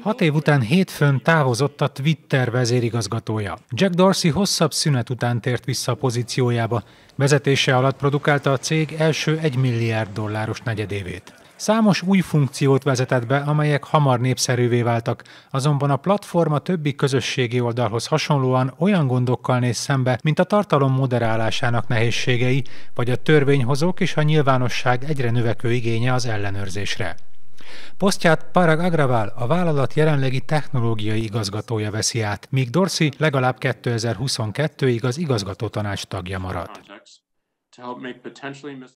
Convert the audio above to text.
Hat év után hétfőn távozott a Twitter vezérigazgatója. Jack Dorsey hosszabb szünet után tért vissza a pozíciójába. Vezetése alatt produkálta a cég első 1 milliárd dolláros negyedévét. Számos új funkciót vezetett be, amelyek hamar népszerűvé váltak, azonban a platforma többi közösségi oldalhoz hasonlóan olyan gondokkal néz szembe, mint a tartalom moderálásának nehézségei, vagy a törvényhozók és a nyilvánosság egyre növekvő igénye az ellenőrzésre. Posztját Parag Agraval a vállalat jelenlegi technológiai igazgatója veszi át, míg Dorsi legalább 2022-ig az igazgatótanács tagja marad.